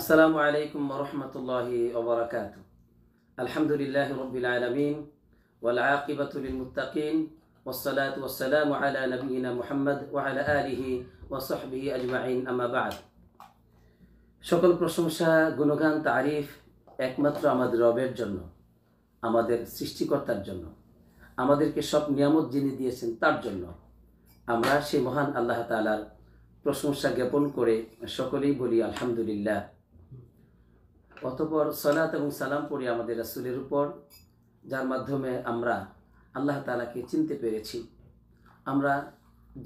আসসালামু আলাইকুম রহমতুল্লাহি ওবরাকাত আলহামদুলিল্লাহ রবিল আলমিন ওয়ালাকিবাতুল মুতাকিন والصلاة والسلام على نبينا محمد وعلى آله وصحبه أجمعين أما بعد সকল প্রশংসা গুণগান তারিফ একমাত্র আমাদের রবের জন্য আমাদের সৃষ্টিকর্তার জন্য আমাদেরকে সব নিয়ামত যিনি দিয়েছেন তার জন্য আমরা সেই মহান আল্লাহ তালার প্রশংসা জ্ঞাপন করে সকলেই বলি আলহামদুলিল্লাহ অতপর সলাত এবং সালাম পড়ি আমাদের রাসুলের উপর যার মাধ্যমে আমরা আল্লাহ তালাকে চিনতে পেরেছি আমরা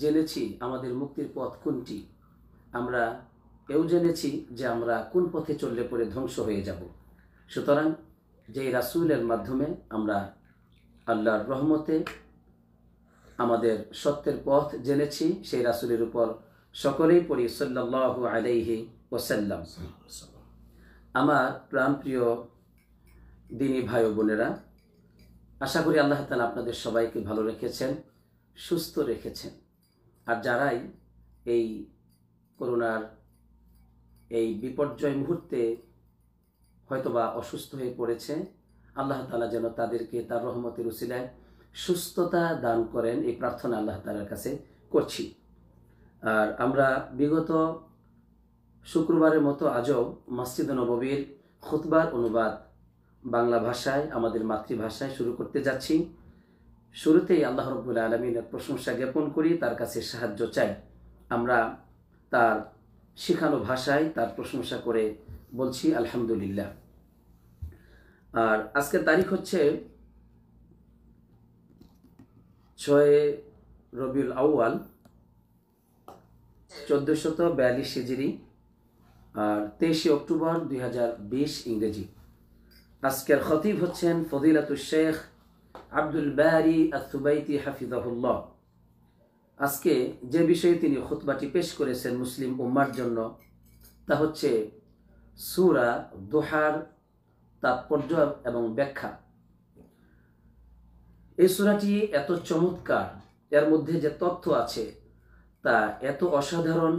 জেনেছি আমাদের মুক্তির পথ কোনটি আমরা এও জেনেছি যে আমরা কোন পথে চললে পরে ধ্বংস হয়ে যাব সুতরাং যেই রাসুলের মাধ্যমে আমরা আল্লাহর রহমতে আমাদের সত্যের পথ জেনেছি সেই রাসুলের উপর সকলেই পড়ি সাল্লাহ আলাইহি ওসাল্লাম আমার প্রাণ প্রিয় দিনী ভাই ও বোনেরা আশা করি আল্লাহ তালা আপনাদের সবাইকে ভালো রেখেছেন সুস্থ রেখেছেন আর যারাই এই করোনার এই বিপর্যয় মুহূর্তে হয়তোবা অসুস্থ হয়ে পড়েছে আল্লাহ তালা যেন তাদেরকে তার রহমতের উচিলায় সুস্থতা দান করেন এই প্রার্থনা আল্লাহ তালার কাছে করছি আর আমরা বিগত শুক্রবারের মতো আজও মসজিদ নববীর খুতবার অনুবাদ বাংলা ভাষায় আমাদের মাতৃভাষায় শুরু করতে যাচ্ছি শুরুতেই আল্লাহ রব্বুল আলমিনের প্রশংসা জ্ঞাপন করি তার কাছে সাহায্য চাই আমরা তার শেখানো ভাষায় তার প্রশংসা করে বলছি আলহামদুলিল্লাহ আর আজকের তারিখ হচ্ছে ছয় রবিউল আউয়াল চোদ্দশত বিয়াল্লিশ হিজড়ি আর তেইশে অক্টোবর দুই ইংরেজি আজকের খতিব হচ্ছেন ফদিলাত শেখ আব্দুল বারি আতুবাইতি হাফিজাহুল্লাহ আজকে যে বিষয়ে তিনি খুতবাটি পেশ করেছেন মুসলিম উম্মার জন্য তা হচ্ছে সুরা দোহার তাৎপর্য এবং ব্যাখ্যা এই সুরাটি এত চমৎকার এর মধ্যে যে তথ্য আছে তা এত অসাধারণ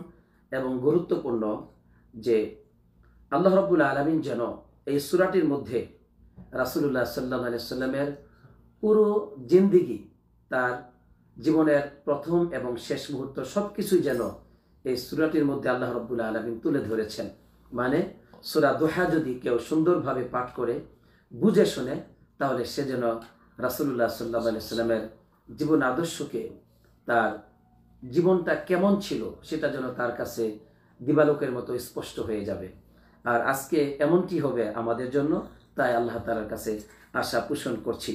এবং গুরুত্বপূর্ণ যে আল্লাহ রব্বুল আলমিন যেন এই সুরাটির মধ্যে রাসুল্লাহ সাল্লাম আলিয়াল্লামের পুরো জিন্দিগি তার জীবনের প্রথম এবং শেষ মুহূর্ত সব কিছুই যেন এই সুরাটির মধ্যে আল্লাহ রব্বুল আলমিন তুলে ধরেছেন মানে সুরা দোহা যদি কেউ সুন্দরভাবে পাঠ করে বুঝে শুনে তাহলে সে যেন রাসুলুল্লাহ সাল্লাম আলিয়াল্লামের জীবন আদর্শকে তার জীবনটা কেমন ছিল সেটা যেন তার কাছে দিবালোকের মতো স্পষ্ট হয়ে যাবে আর আজকে এমনটি হবে আমাদের জন্য তাই আল্লাহ তালার কাছে আশা পোষণ করছি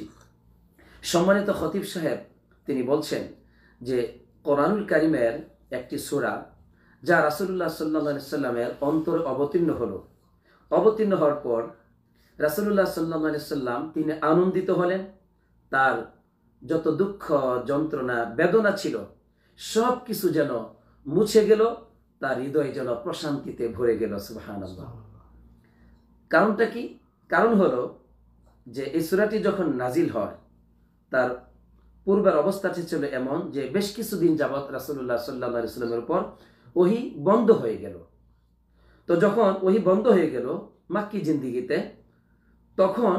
সম্মানিত হতিফ সাহেব তিনি বলছেন যে কোরআনুল কারিমের একটি সুরা যা রাসুল্লাহ সাল্লা সাল্লামের অন্তর অবতীর্ণ হলো অবতীর্ণ হওয়ার পর রাসুল্লাহ সাল্লা সাল্লাম তিনি আনন্দিত হলেন তার যত দুঃখ যন্ত্রণা বেদনা ছিল সব কিছু যেন মুছে গেল তার হৃদয় যেন প্রশান্তিতে ভরে গেল সুহান কারণটা কি কারণ হলো যে এই সুরাটি যখন নাজিল হয় তার পূর্বের অবস্থাটি ছিল এমন যে বেশ কিছুদিন যাবৎ রাসুল্লাহ সাল্লাহ সাল্লামের উপর ওহি বন্ধ হয়ে গেল তো যখন ওহি বন্ধ হয়ে গেল মাক্কি জিন্দিগিতে তখন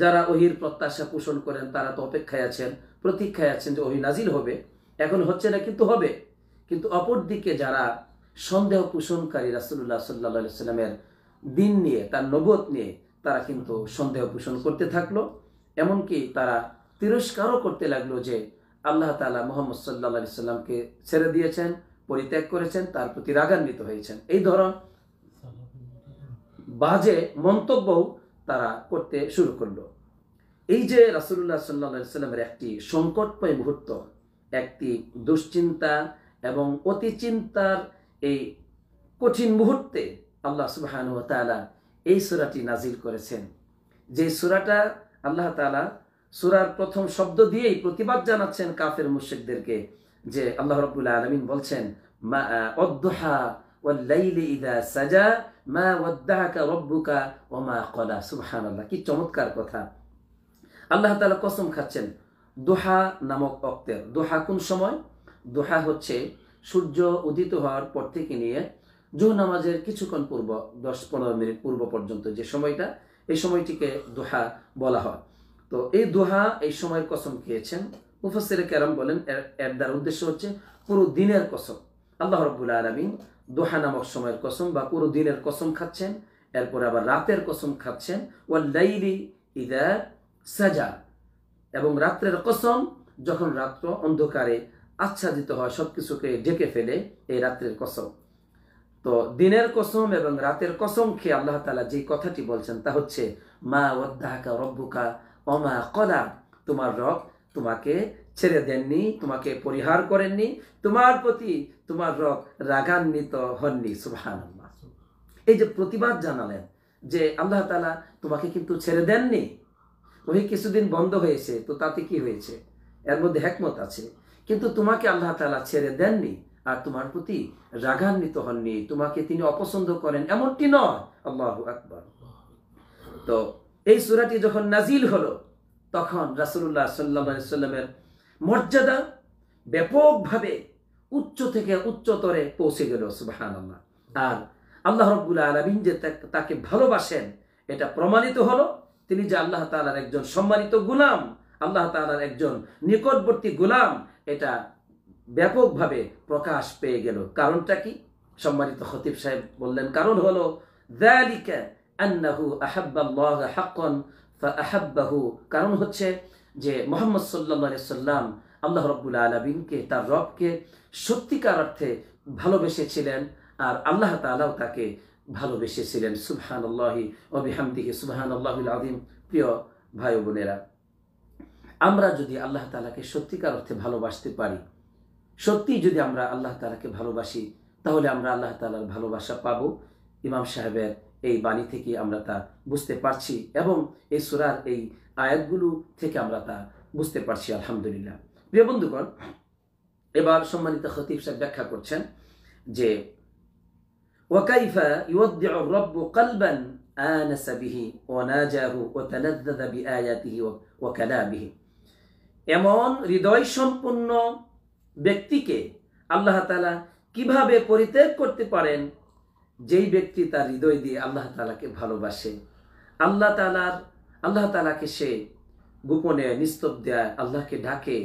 যারা ওহির প্রত্যাশা পোষণ করেন তারা তো অপেক্ষায় আছেন প্রতীক্ষায় আছেন যে ওহি নাজিল হবে এখন হচ্ছে না কিন্তু হবে কিন্তু অপরদিকে যারা সন্দেহ পোষণকারী রাসুল্লাহ সাল্লামের দিন নিয়ে তার নবত নিয়ে তারা কিন্তু সন্দেহ পোষণ করতে থাকলো এমনকি তারা তিরস্কারও করতে লাগলো যে আল্লাহ তালা মোহাম্মদ সাল্লা আলি সাল্লামকে ছেড়ে দিয়েছেন পরিত্যাগ করেছেন তার প্রতি রাগান্বিত হয়েছেন এই ধরন বাজে মন্তব্যও তারা করতে শুরু করলো এই যে রাসুল্লাহ সাল্লা সাল্লামের একটি সংকটময় মুহূর্ত একটি দুশ্চিন্তা এবং অতি চিন্তার এই কঠিন মুহূর্তে আল্লাহ সুবাহানু তালা এই সুরাটি নাজিল করেছেন যে সুরাটা আল্লাহ তালা সুরার প্রথম শব্দ দিয়েই প্রতিবাদ জানাচ্ছেন কাফের মুর্শিকদেরকে যে আল্লাহ রবুল্লা আলমিন বলছেন মা সাজা মা রব্বুকা ও মা আল্লাহ কি চমৎকার কথা আল্লাহ তালা কসম খাচ্ছেন দোহা নামক অক্তের দোহা কোন সময় দোহা হচ্ছে সূর্য উদিত হওয়ার পর থেকে নিয়ে জো নামাজের কিছুক্ষণ পূর্ব দশ পনেরো মিনিট পূর্ব পর্যন্ত যে সময়টা এই সময়টিকে দোহা বলা হয় তো এই দোহা এই সময়ের কসম খেয়েছেন মুফাসের ক্যারাম বলেন এর দ্বার উদ্দেশ্য হচ্ছে পুরো দিনের কসম আল্লাহ রব্বুল আলমিন দোহা নামক সময়ের কসম বা পুরো দিনের কসম খাচ্ছেন এরপরে আবার রাতের কসম খাচ্ছেন ও লাইলি ইদা সাজা এবং রাত্রের কসম যখন রাত্র অন্ধকারে আচ্ছাদিত হয় সব কিছুকে ঢেকে ফেলে এই রাত্রের কসম তো দিনের কসম এবং রাতের কসম খেয়ে আল্লাহ তালা যে কথাটি বলছেন তা হচ্ছে মা ওদ্দাহাকা রব্বুকা অমা কলা তোমার রব তোমাকে ছেড়ে দেননি তোমাকে পরিহার করেননি তোমার প্রতি তোমার রব রাগান্বিত হননি সুবাহান এই যে প্রতিবাদ জানালেন যে আল্লাহ তালা তোমাকে কিন্তু ছেড়ে দেননি ওই কিছুদিন বন্ধ হয়েছে তো তাতে কি হয়েছে এর মধ্যে হ্যাকমত আছে কিন্তু তোমাকে আল্লাহ তালা ছেড়ে দেননি আর তোমার প্রতি রাগান্বিত হননি তোমাকে তিনি অপছন্দ করেন এমনটি নয় আল্লাহ আকবর তো এই সুরাটি যখন নাজিল হলো তখন রাসুল্লাহ সাল্লামের মর্যাদা ব্যাপকভাবে উচ্চ থেকে উচ্চতরে পৌঁছে গেল সুবাহান আল্লাহ আর আল্লাহ রব্বুল আলমিন যে তাকে ভালোবাসেন এটা প্রমাণিত হলো তিনি যে আল্লাহ তালার একজন সম্মানিত গুলাম আল্লাহ তালার একজন নিকটবর্তী গুলাম এটা ব্যাপকভাবে প্রকাশ পেয়ে গেল কারণটা কি সম্মানিত খতিব সাহেব বললেন কারণ হলো কারণ হচ্ছে যে মোহাম্মদ সাল্লা সাল্লাম আল্লাহ রব্বুল আলমিনকে তার রবকে সত্যিকার অর্থে ভালোবেসেছিলেন আর আল্লাহ তালাও তাকে ভালোবেসেছিলেন সুবহান আল্লাহি অবিহামদিকে সুবহান আল্লাহ আদিম প্রিয় ভাই বোনেরা আমরা যদি আল্লাহ তালাকে সত্যিকার অর্থে ভালোবাসতে পারি সত্যি যদি আমরা আল্লাহ তালাকে ভালোবাসি তাহলে আমরা আল্লাহ তালার ভালোবাসা পাব ইমাম সাহেবের এই বাণী থেকে আমরা তা বুঝতে পারছি এবং এই সুরার এই আয়াতগুলো থেকে আমরা তা বুঝতে পারছি আলহামদুলিল্লাহ প্রিয় বন্ধুগণ এবার সম্মানিত হতিফ সাহেব ব্যাখ্যা করছেন যে ওয়াকাইফা ইউদ্দিউ রব্বু কালবান এমন হৃদয় সম্পন্ন ব্যক্তিকে আল্লাহ তালা কিভাবে পরিত্যাগ করতে পারেন যেই ব্যক্তি তার হৃদয় দিয়ে আল্লাহ তালাকে ভালোবাসে আল্লাহ তালার আল্লাহ তালাকে সে গোপনে নিস্তব্ধে আল্লাহকে ডাকে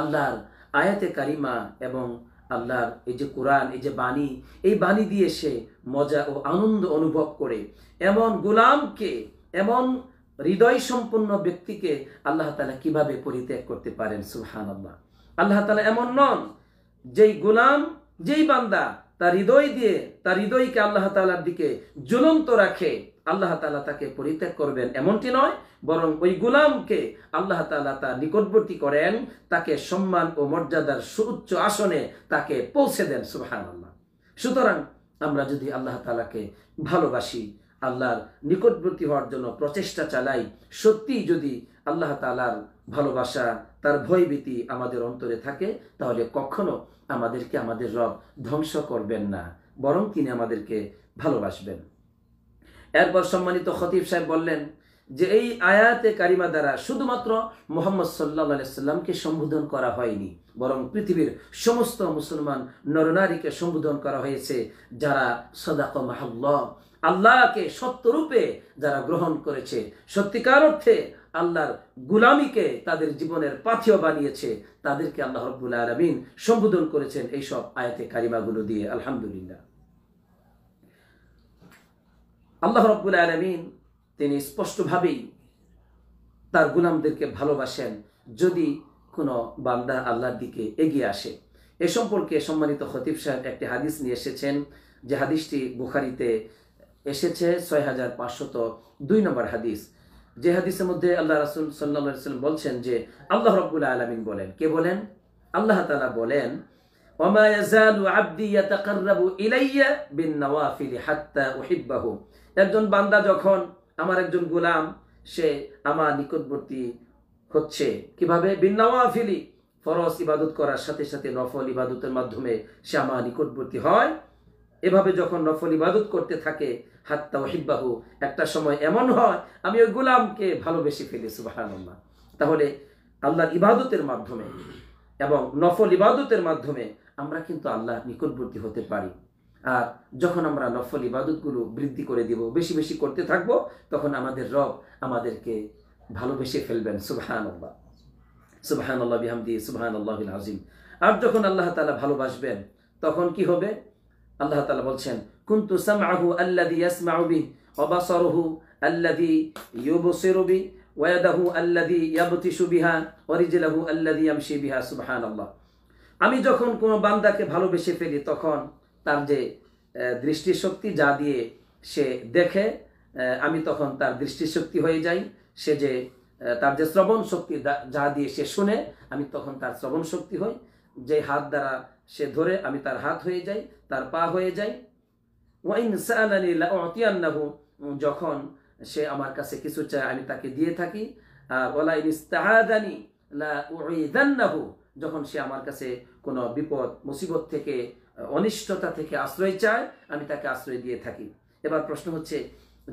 আল্লাহর আয়াতে কারিমা এবং আল্লাহর এই যে কোরআন এই যে বাণী এই বাণী দিয়ে সে মজা ও আনন্দ অনুভব করে এমন গোলামকে এমন হৃদয় সম্পন্ন ব্যক্তিকে আল্লাহ তালা কিভাবে পরিত্যাগ করতে পারেন সুহান আল্লাহ আল্লাহ তালা এমন নন যেই গুলাম যেই বান্দা তার হৃদয় দিয়ে তার হৃদয়কে আল্লাহ তালার দিকে জ্বলন্ত রাখে আল্লাহ তালা তাকে পরিত্যাগ করবেন এমনটি নয় বরং ওই গুলামকে আল্লাহ তালা তা নিকটবর্তী করেন তাকে সম্মান ও মর্যাদার সুউচ্চ আসনে তাকে পৌঁছে দেন সুহান আল্লাহ সুতরাং আমরা যদি আল্লাহ তালাকে ভালোবাসি আল্লাহর নিকটবর্তী হওয়ার জন্য প্রচেষ্টা চালাই সত্যিই যদি আল্লাহ তালার ভালোবাসা তার ভয়ভীতি আমাদের অন্তরে থাকে তাহলে কখনো আমাদেরকে আমাদের রব ধ্বংস করবেন না বরং তিনি আমাদেরকে ভালোবাসবেন এরপর সম্মানিত খতিব সাহেব বললেন যে এই আয়াতে কারিমা দ্বারা শুধুমাত্র মোহাম্মদ সাল্লাহ সাল্লামকে সম্বোধন করা হয়নি বরং পৃথিবীর সমস্ত মুসলমান নরনারীকে সম্বোধন করা হয়েছে যারা সদাক মাহাল্লা আল্লাহকে সত্যরূপে যারা গ্রহণ করেছে সত্যিকার অর্থে আল্লাহর গুলামিকে তাদের জীবনের পাথিও বানিয়েছে তাদেরকে আল্লাহ রব্বুল আলমিন সম্বোধন করেছেন এইসব আয়াতে কারিমাগুলো দিয়ে আলহামদুলিল্লাহ আল্লাহ রব্বুল আলমিন তিনি স্পষ্টভাবেই তার গুলামদেরকে ভালোবাসেন যদি কোনো বান্দা আল্লাহর দিকে এগিয়ে আসে এ সম্পর্কে সম্মানিত খতিব সাহেব একটি হাদিস নিয়ে এসেছেন যে হাদিসটি বুখারিতে এসেছে ছয় হাজার পাঁচশত দুই নম্বর হাদিস যে হাদিসের মধ্যে আল্লাহ রাসুল সাল্লা সাল্লাম বলছেন যে আল্লাহ রব্বুল আলমিন বলেন কে বলেন আল্লাহ তালা বলেন একজন বান্দা যখন আমার একজন গোলাম সে আমার নিকটবর্তী হচ্ছে কিভাবে বিন্নাওয়াফিলি ফরজ ইবাদত করার সাথে সাথে নফল ইবাদতের মাধ্যমে সে আমার নিকটবর্তী হয় এভাবে যখন নফল ইবাদত করতে থাকে হাত্তা ওহিব্বাহু একটা সময় এমন হয় আমি ওই গোলামকে ভালোবেসে ফেলি সুবাহান্লাহ তাহলে আল্লাহর ইবাদতের মাধ্যমে এবং নফল ইবাদতের মাধ্যমে আমরা কিন্তু আল্লাহ নিকটবর্তী হতে পারি আর যখন আমরা নফল ইবাদতগুলো বৃদ্ধি করে দিব বেশি বেশি করতে থাকব তখন আমাদের রব আমাদেরকে ভালোবেসে ফেলবেন সুবাহান আল্লাহ সুবাহান আল্লাহ বিহামদি সুবাহান আল্লাহ আজিম আর যখন আল্লাহ তালা ভালোবাসবেন তখন কি হবে আল্লাহ তালা বলছেন কুন্তু সামাহু আল্লাদি ইয়াসমাউবি অবাসরহু আল্লাদি ইউবসিরুবি ওয়াদাহু আল্লাদি ইয়াবতিসু বিহা ওয়ারিজলাহু আল্লাদি ইয়ামশি বিহা সুবহান আল্লাহ আমি যখন কোনো বান্দাকে ভালোবেসে ফেলি তখন তার যে দৃষ্টিশক্তি যা দিয়ে সে দেখে আমি তখন তার দৃষ্টিশক্তি হয়ে যাই সে যে তার যে শ্রবণ শক্তি যা দিয়ে সে শুনে আমি তখন তার শ্রবণ শক্তি হই যে হাত দ্বারা সে ধরে আমি তার হাত হয়ে যাই তার পা হয়ে যাই ওয়াইন সাহানাহু যখন সে আমার কাছে কিছু চায় আমি তাকে দিয়ে থাকি ওলাইন ইস্তাহাদানি লাহু যখন সে আমার কাছে কোনো বিপদ মুসিবত থেকে অনিষ্টতা থেকে আশ্রয় চায় আমি তাকে আশ্রয় দিয়ে থাকি এবার প্রশ্ন হচ্ছে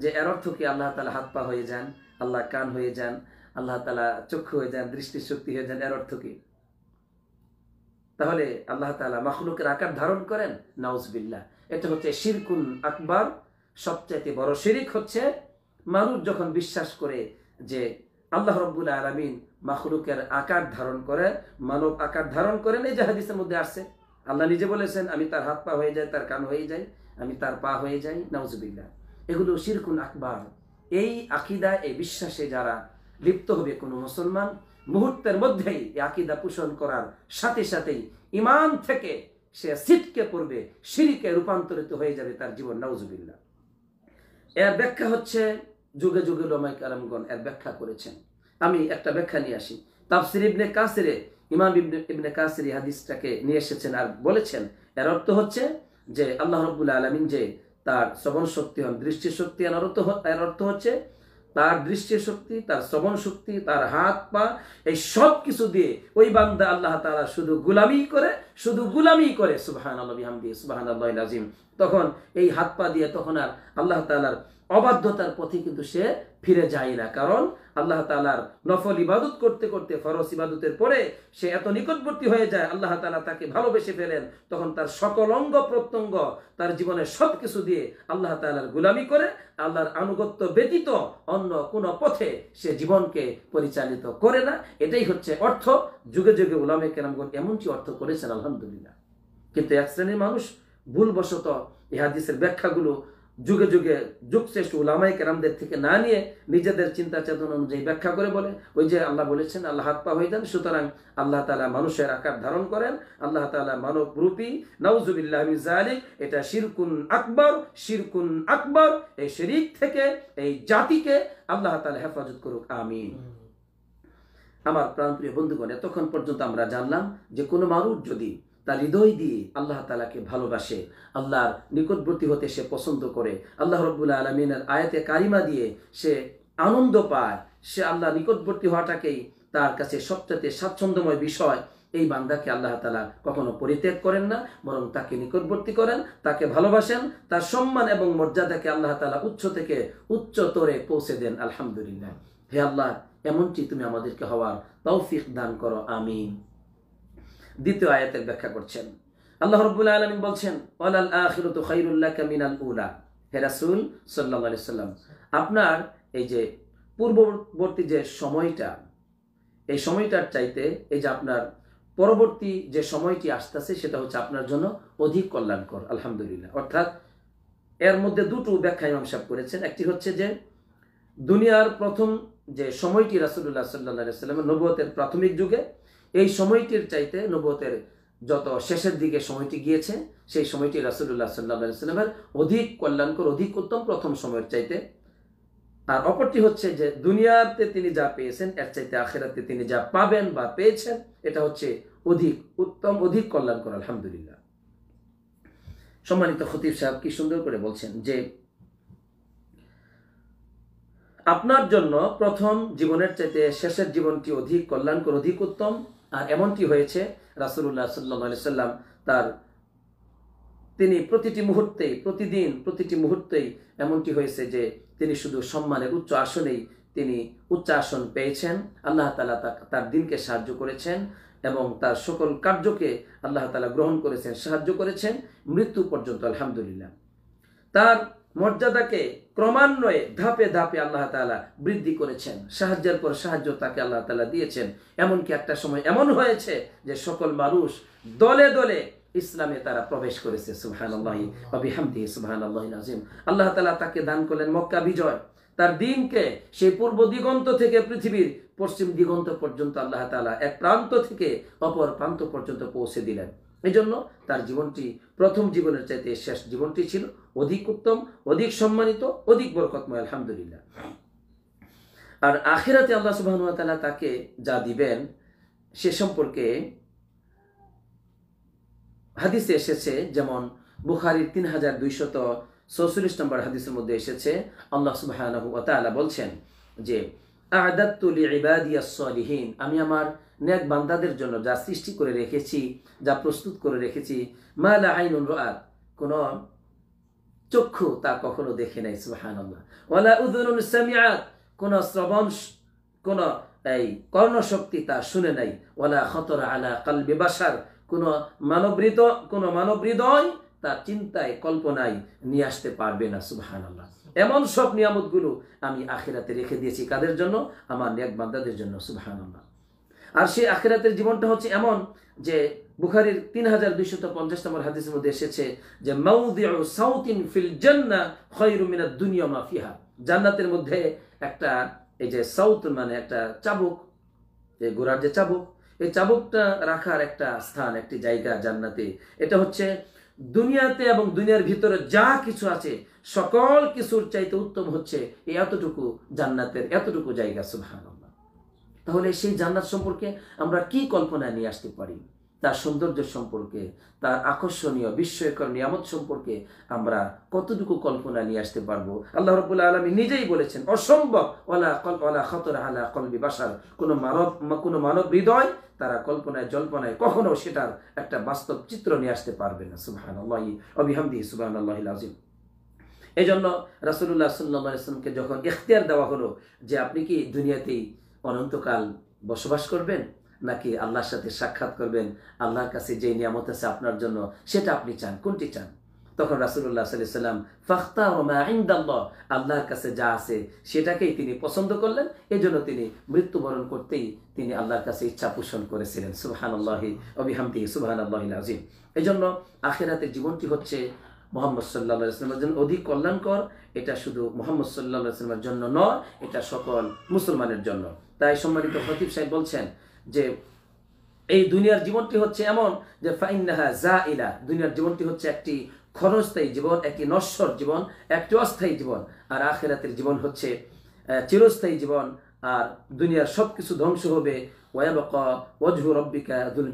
যে এর অর্থ কি আল্লাহ তালা হাত পা হয়ে যান আল্লাহ কান হয়ে যান আল্লাহ তালা চক্ষু হয়ে যান দৃষ্টিশক্তি হয়ে যান এর অর্থ কি তাহলে আল্লাহ তালা মখলুকের আকার ধারণ করেন নাউজবিল্লা এটা হচ্ছে শিরকুল আকবর সবচাইতে বড় শিরিক হচ্ছে মানুষ যখন বিশ্বাস করে যে আল্লাহ রব্বুল আলমিন মাখলুকের আকার ধারণ করে মানব আকার ধারণ করেন এই জাহাদিসের মধ্যে আসছে আল্লাহ নিজে বলেছেন আমি তার হাত পা হয়ে যাই তার কান হয়ে যাই আমি তার পা হয়ে যাই নাউজবিল্লা এগুলো শিরকুন আকবর এই আকিদা এই বিশ্বাসে যারা লিপ্ত হবে কোনো মুসলমান মুহূর্তের মধ্যেই আকিদা পোষণ করার সাথে সাথেই ইমান থেকে সে সিটকে পড়বে সিঁড়িকে রূপান্তরিত হয়ে যাবে তার জীবন নওজুবিল্লা এর ব্যাখ্যা হচ্ছে যুগে যুগে লোমাই কালামগণ এর ব্যাখ্যা করেছেন আমি একটা ব্যাখ্যা নিয়ে আসি তাফসির ইবনে কাসিরে ইমাম ইবনে ইবনে কাসির হাদিসটাকে নিয়ে এসেছেন আর বলেছেন এর অর্থ হচ্ছে যে আল্লাহ রবুল্লা আলমিন যে তার শ্রবণ শক্তি হন দৃষ্টিশক্তি এর অর্থ এর অর্থ হচ্ছে তার দৃষ্টি শক্তি তার শ্রবণ শক্তি তার হাত পা এই সব কিছু দিয়ে ওই বান্দা আল্লাহ তারা শুধু গুলামি করে শুধু গুলামি করে সুবাহান আল্লাহ দিয়ে সুবাহান আল্লাহ আজিম তখন এই হাত পা দিয়ে তখন আর আল্লাহ তালার অবাধ্যতার পথে কিন্তু সে ফিরে যাই না কারণ আল্লাহ তালার নফল ইবাদত করতে করতে ফরস ইবাদতের পরে সে এত নিকটবর্তী হয়ে যায় আল্লাহ তালা তাকে ভালোবেসে ফেলেন তখন তার সকল অঙ্গ প্রত্যঙ্গ তার জীবনে সব কিছু দিয়ে আল্লাহ তালার গুলামি করে আল্লাহর আনুগত্য ব্যতীত অন্য কোনো পথে সে জীবনকে পরিচালিত করে না এটাই হচ্ছে অর্থ যুগে যুগে গুলামে কেরামগণ এমনটি অর্থ করেছেন আলহামদুলিল্লাহ কিন্তু এক শ্রেণীর মানুষ ভুলবশত এ হাদিসের ব্যাখ্যাগুলো যুগে যুগে যুগ শ্রেষ্ঠ উলামাই কেরামদের থেকে না নিয়ে নিজেদের চিন্তা চেতনা অনুযায়ী ব্যাখ্যা করে বলে ওই যে আল্লাহ বলেছেন আল্লাহ হাত পা হয়ে যান সুতরাং আল্লাহ তালা মানুষের আকার ধারণ করেন আল্লাহ তালা মানব রূপী নওজুবিল্লাহ আলিক এটা শিরকুন আকবর শিরকুন আকবর এই শিরিক থেকে এই জাতিকে আল্লাহ তালা হেফাজত করুক আমিন আমার প্রাণপ্রিয় বন্ধুগণ এতক্ষণ পর্যন্ত আমরা জানলাম যে কোনো মানুষ যদি তার হৃদয় দিয়ে আল্লাহ তালাকে ভালোবাসে আল্লাহর নিকটবর্তী হতে সে পছন্দ করে আল্লাহ রব্বুল্লা আলমিনের আয়াতে কারিমা দিয়ে সে আনন্দ পায় সে আল্লাহ নিকটবর্তী হওয়াটাকেই তার কাছে সবচেয়ে স্বাচ্ছন্দ্যময় বিষয় এই বান্দাকে আল্লাহ তালা কখনো পরিত্যাগ করেন না বরং তাকে নিকটবর্তী করেন তাকে ভালোবাসেন তার সম্মান এবং মর্যাদাকে আল্লাহ তালা উচ্চ থেকে উচ্চতরে পৌঁছে দেন আলহামদুলিল্লাহ হে আল্লাহ এমনটি তুমি আমাদেরকে হওয়ার তৌফিক দান করো আমিন দ্বিতীয় আয়াতের ব্যাখ্যা করছেন আল্লাহ রব্বুল আলমী বলছেন ওয়ালাল আখিরত কামিনাল উলা সাল্লাহ আলি সাল্লাম আপনার এই যে পূর্ববর্তী যে সময়টা এই সময়টার চাইতে এই যে আপনার পরবর্তী যে সময়টি আসতেছে সেটা হচ্ছে আপনার জন্য অধিক কল্যাণকর আলহামদুলিল্লাহ অর্থাৎ এর মধ্যে দুটো ব্যাখ্যা ইমাম সাহেব করেছেন একটি হচ্ছে যে দুনিয়ার প্রথম যে সময়টি রাসুল্লাহ সাল্লাহ সাল্লামের নবতের প্রাথমিক যুগে এই সময়টির চাইতে নবতের যত শেষের দিকে সময়টি গিয়েছে সেই সময়টি রাসুল্লাহ সাল্লাহ সাল্লামের অধিক কল্যাণকর অধিক উত্তম প্রথম সময়ের চাইতে আর অপরটি হচ্ছে যে দুনিয়াতে তিনি যা পেয়েছেন এর চাইতে আখেরাতে তিনি যা পাবেন বা পেয়েছেন এটা হচ্ছে অধিক উত্তম অধিক কল্যাণকর আলহামদুলিল্লাহ সম্মানিত খতিব সাহেব কি সুন্দর করে বলছেন যে আপনার জন্য প্রথম জীবনের চাইতে শেষের জীবনটি অধিক কল্যাণকর অধিক উত্তম আর এমনটি হয়েছে রাসুল্লাহ সাল্লি সাল্লাম তার তিনি প্রতিটি মুহূর্তে প্রতিদিন প্রতিটি মুহূর্তেই এমনটি হয়েছে যে তিনি শুধু সম্মানের উচ্চ আসনেই তিনি উচ্চ আসন পেয়েছেন আল্লাহ তালা তার দিনকে সাহায্য করেছেন এবং তার সকল কার্যকে আল্লাহ তালা গ্রহণ করেছেন সাহায্য করেছেন মৃত্যু পর্যন্ত আলহামদুলিল্লাহ তার মর্যাদাকে ক্রমান্বয়ে ধাপে ধাপে আল্লাহ তালা বৃদ্ধি করেছেন সাহায্যের পর সাহায্য তাকে আল্লাহ তালা দিয়েছেন এমনকি একটা সময় এমন হয়েছে যে সকল মানুষ দলে দলে ইসলামে তারা প্রবেশ করেছে সুহান আল্লাহ অবিহামদি সুহান আল্লাহ নাজিম আল্লাহ তালা তাকে দান করলেন মক্কা বিজয় তার দিনকে সেই পূর্ব দিগন্ত থেকে পৃথিবীর পশ্চিম দিগন্ত পর্যন্ত আল্লাহ তালা এক প্রান্ত থেকে অপর প্রান্ত পর্যন্ত পৌঁছে দিলেন এই জন্য তার জীবনটি প্রথম জীবনের চাইতে শেষ জীবনটি ছিল অধিক উত্তম অধিক সম্মানিত অধিক বরকতময় আলহামদুলিল্লাহ আর আখেরাতে আল্লাহ সুবাহন তাকে যা দিবেন সে সম্পর্কে হাদিসে এসেছে যেমন বুখারির তিন হাজার দুইশত চৌচল্লিশ নম্বর হাদিসের মধ্যে এসেছে আল্লাহ সুবাহ বলছেন যে আমি আমার ন্যাক বান্দাদের জন্য যা সৃষ্টি করে রেখেছি যা প্রস্তুত করে রেখেছি মা লা আইনুন কোন কোনো চক্ষু তা কখনো দেখে নাই সুবহানাল্লাহ ওয়ালা উযুনুন কোনো শ্রবণ কোন এই কর্ণশক্তি তা শুনে নাই ওলা খতরা আলা কালবে বাসার কোনো মানবৃত কোন মানবৃদয় তার চিন্তায় কল্পনায় নিয়ে আসতে পারবে না সুবাহান আল্লাহ এমন সব নিয়ামতগুলো আমি আখেরাতে রেখে দিয়েছি কাদের জন্য আমার নেকবান্দাদের জন্য সুবাহান আল্লাহ আর সেই আখেরাতের জীবনটা হচ্ছে এমন যে বুখারির তিন হাজার দুইশত পঞ্চাশ নম্বর হাদিসের মধ্যে এসেছে যে সাউথ ইন ফিল জান্না খয়রুমিনা দুনিয়া মাফিহা জান্নাতের মধ্যে একটা এই যে সাউথ মানে একটা চাবুক এই গোড়ার যে চাবুক এই চাবুকটা রাখার একটা স্থান একটি জায়গা জান্নাতে এটা হচ্ছে দুনিয়াতে এবং দুনিয়ার ভিতরে যা কিছু আছে সকল কিছুর চাইতে উত্তম হচ্ছে এই এতটুকু জান্নাতের এতটুকু জায়গা সুভান তাহলে সেই জান্নাত সম্পর্কে আমরা কি কল্পনা নিয়ে আসতে পারি তার সৌন্দর্য সম্পর্কে তার আকর্ষণীয় বিস্ময়কর নিয়ামত সম্পর্কে আমরা কতটুকু কল্পনা নিয়ে আসতে পারবো আল্লাহ রবুল্লা আলমী নিজেই বলেছেন অসম্ভব ওলা কল ওলা খতর আলা কলবি বাসার কোনো মানব কোনো মানব হৃদয় তারা কল্পনায় জল্পনায় কখনো সেটার একটা বাস্তব চিত্র নিয়ে আসতে পারবে না সুবাহান আল্লাহ অবিহামদি সুবাহান আল্লাহ আজিম এই জন্য রাসুল্লাহ সাল্লামকে যখন ইখতিয়ার দেওয়া হলো যে আপনি কি দুনিয়াতেই অনন্তকাল বসবাস করবেন নাকি আল্লাহর সাথে সাক্ষাৎ করবেন আল্লাহর কাছে যে নিয়ামত আছে আপনার জন্য সেটা আপনি চান কোনটি চান তখন রাসুল্লাহ সাল্লাহ সাল্লাম ফাখতা ওমাইন্দাল্লাহ আল্লাহর কাছে যা আছে সেটাকেই তিনি পছন্দ করলেন এজন্য তিনি মৃত্যুবরণ করতেই তিনি আল্লাহর কাছে ইচ্ছা পোষণ করেছিলেন সুবহান আল্লাহি অবিহামদি সুবহান আল্লাহিল আজিম এই জন্য আখেরাতের জীবনটি হচ্ছে মোহাম্মদ সাল্লাহ ইসলামের জন্য অধিক কল্যাণকর এটা শুধু মোহাম্মদ সাল্লাহ ইসলামের জন্য নয় এটা সকল মুসলমানের জন্য তাই সম্মানিত ফতিব সাহেব বলছেন যে এই দুনিয়ার জীবনটি হচ্ছে এমন যে ফাইন্নাহা জা ইলা দুনিয়ার জীবনটি হচ্ছে একটি ক্ষণস্থায়ী জীবন একটি নশ্বর জীবন একটি অস্থায়ী জীবন আর আখেরাতের জীবন হচ্ছে চিরস্থায়ী জীবন আর দুনিয়ার সব কিছু ধ্বংস হবে ওয়াবকা ওয়াজহু রব্বিকা দুল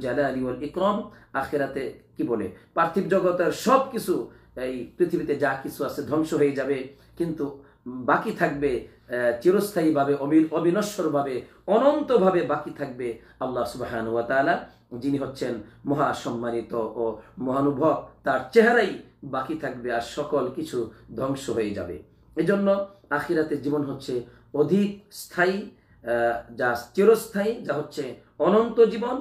ইকরম আখেরাতে কি বলে পার্থিব জগতের সব কিছু এই পৃথিবীতে যা কিছু আছে ধ্বংস হয়ে যাবে কিন্তু বাকি থাকবে চিরস্থায়ীভাবে অবিনশ্বরভাবে অনন্তভাবে বাকি থাকবে আল্লাহ সুবাহান ওয়া তালা যিনি হচ্ছেন মহা সম্মানিত ও মহানুভব তার চেহারাই বাকি থাকবে আর সকল কিছু ধ্বংস হয়ে যাবে এজন্য আখিরাতের জীবন হচ্ছে অধিক স্থায়ী যা চিরস্থায়ী যা হচ্ছে অনন্ত জীবন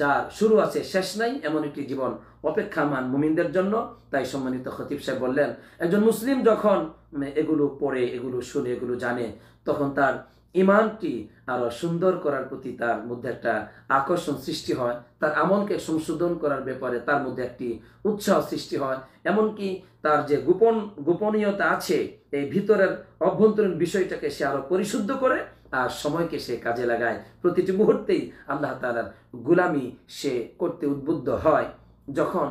যা শুরু আছে শেষ নাই এমন একটি জীবন অপেক্ষামান মুমিনদের জন্য তাই সম্মানিত খতিব সাহেব বললেন একজন মুসলিম যখন মানে এগুলো পড়ে এগুলো শুনে এগুলো জানে তখন তার ইমানকে আরো সুন্দর করার প্রতি তার মধ্যে একটা আকর্ষণ সৃষ্টি হয় তার আমলকে সংশোধন করার ব্যাপারে তার মধ্যে একটি উৎসাহ সৃষ্টি হয় এমনকি তার যে গোপন গোপনীয়তা আছে এই ভিতরের অভ্যন্তরীণ বিষয়টাকে সে আরো পরিশুদ্ধ করে আর সময়কে সে কাজে লাগায় প্রতিটি মুহূর্তেই আল্লাহ তালার গুলামি সে করতে উদ্বুদ্ধ হয় যখন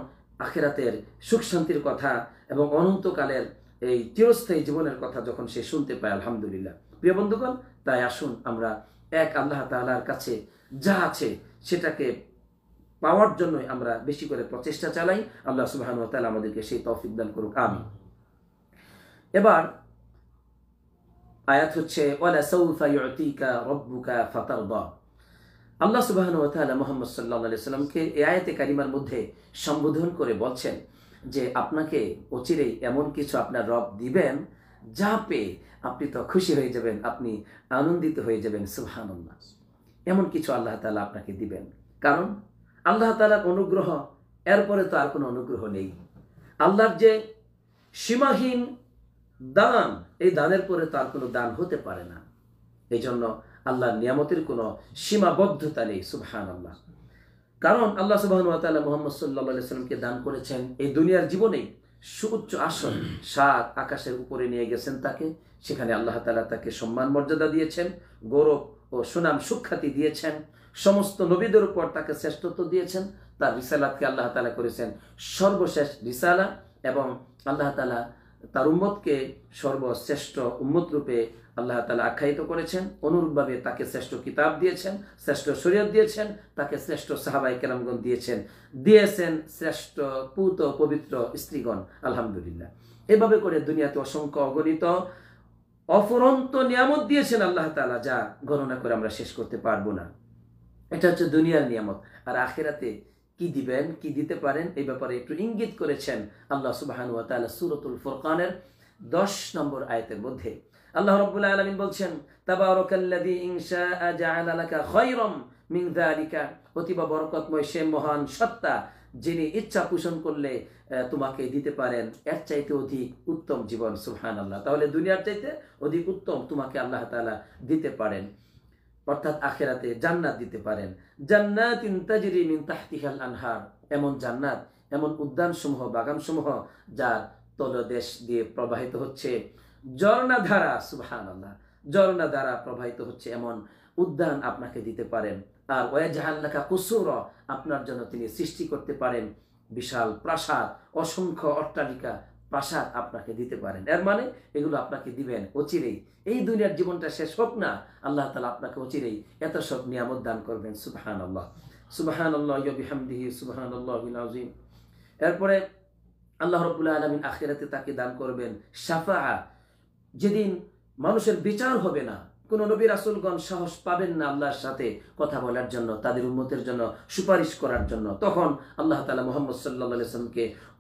আখেরাতের সুখ শান্তির কথা এবং অনন্তকালের এই চিরস্থায়ী জীবনের কথা যখন সে শুনতে পায় আলহামদুলিল্লাহ প্রিয় বন্ধুগণ তাই আসুন আমরা এক আল্লাহ তালার কাছে যা আছে সেটাকে পাওয়ার জন্য আমরা বেশি করে প্রচেষ্টা চালাই আল্লাহ সুবাহানু তালা আমাদেরকে সেই তৌফিক দান করুক আমি এবার আয়াত হচ্ছে আল্লাহ সুবাহ তালা মোহাম্মদ সাল্লাহ সাল্লামকে এ আয়াতে কারিমার মধ্যে সম্বোধন করে বলছেন যে আপনাকে অচিরেই এমন কিছু আপনার রব দিবেন যা পেয়ে আপনি তো খুশি হয়ে যাবেন আপনি আনন্দিত হয়ে যাবেন সুহানুল্লাহ এমন কিছু আল্লাহ তালা আপনাকে দিবেন কারণ আল্লাহ তালার অনুগ্রহ এরপরে তো আর কোনো অনুগ্রহ নেই আল্লাহর যে সীমাহীন দান এই দানের পরে তো আর কোনো দান হতে পারে না এই জন্য আল্লাহর নিয়ামতের কোনো সীমাবদ্ধতা নেই সুবহান আল্লাহ কারণ আল্লাহ সুবাহ মোহাম্মদ সাল্লা সাল্লামকে দান করেছেন এই দুনিয়ার জীবনেই সুচ্চ আসন সাত আকাশের উপরে নিয়ে গেছেন তাকে সেখানে আল্লাহ তালা তাকে সম্মান মর্যাদা দিয়েছেন গৌরব ও সুনাম সুখ্যাতি দিয়েছেন সমস্ত নবীদের উপর তাকে শ্রেষ্ঠত্ব দিয়েছেন তার রিসালাতকে আল্লাহ তালা করেছেন সর্বশেষ রিসালা এবং আল্লাহ তালা তার উম্মতকে সর্বশ্রেষ্ঠ উম্মত রূপে আল্লাহ তালা আখ্যায়িত করেছেন অনুরূপভাবে তাকে শ্রেষ্ঠ কিতাব দিয়েছেন শ্রেষ্ঠ শরীয়ত দিয়েছেন তাকে শ্রেষ্ঠ সাহাবাই কেরামগণ দিয়েছেন দিয়েছেন শ্রেষ্ঠ পুত পবিত্র স্ত্রীগণ আলহামদুলিল্লাহ এভাবে করে দুনিয়াতে অসংখ্য অগণিত অফরন্ত নিয়ামত দিয়েছেন আল্লাহ তালা যা গণনা করে আমরা শেষ করতে পারবো না এটা হচ্ছে দুনিয়ার নিয়ামত আর আখেরাতে কি দিবেন কি দিতে পারেন এই ব্যাপারে একটু ইঙ্গিত করেছেন আল্লাহ সুবাহানুয়া তালা সুরতুল ফোরকানের দশ নম্বর আয়তের মধ্যে আল্লাহ রব্বুল আলমিন বলছেন তাবারকাল্লাযী ইনশা জাআলা আলাকা খায়রাম মিন যালিকা অতীব বরকতময় সে মহান সত্তা যিনি ইচ্ছা পোষণ করলে তোমাকে দিতে পারেন এর চাইতে অধিক উত্তম জীবন সুহান আল্লাহ তাহলে দুনিয়ার চাইতে অধিক উত্তম তোমাকে আল্লাহ তালা দিতে পারেন অর্থাৎ আখেরাতে জান্নাত দিতে পারেন জান্নাত ইন্তাজরি মিন তাহতিহাল আনহার এমন জান্নাত এমন উদ্যানসমূহ বাগানসমূহ যার তলদেশ দিয়ে প্রবাহিত হচ্ছে প্রবাহিত হচ্ছে এমন উদ্যান আপনাকে দিতে পারেন আর কুসুর আপনার জন্য তিনি সৃষ্টি করতে পারেন বিশাল প্রাসাদ অসংখ্য অট্টালিকা প্রাসাদ আপনাকে দিতে পারেন এর মানে এগুলো আপনাকে দিবেন অচিরেই এই দুনিয়ার জীবনটা শেষ হোক না আল্লাহ তালা আপনাকে অচিরেই এত সব নিয়ামত দান করবেন সুবাহান আল্লাহ সুবাহান আল্লাহ ইয়বিহামদিহি আল্লাহ এরপরে আল্লাহ রবুল্লাহ আলমিন আখেরাতে তাকে দান করবেন সাফাহা যেদিন মানুষের বিচার হবে না কোনো নবী রাসুলগণ সাহস পাবেন না আল্লাহর সাথে কথা বলার জন্য তাদের উন্মতের জন্য সুপারিশ করার জন্য তখন আল্লাহ তালা মোহাম্মদ সাল্লা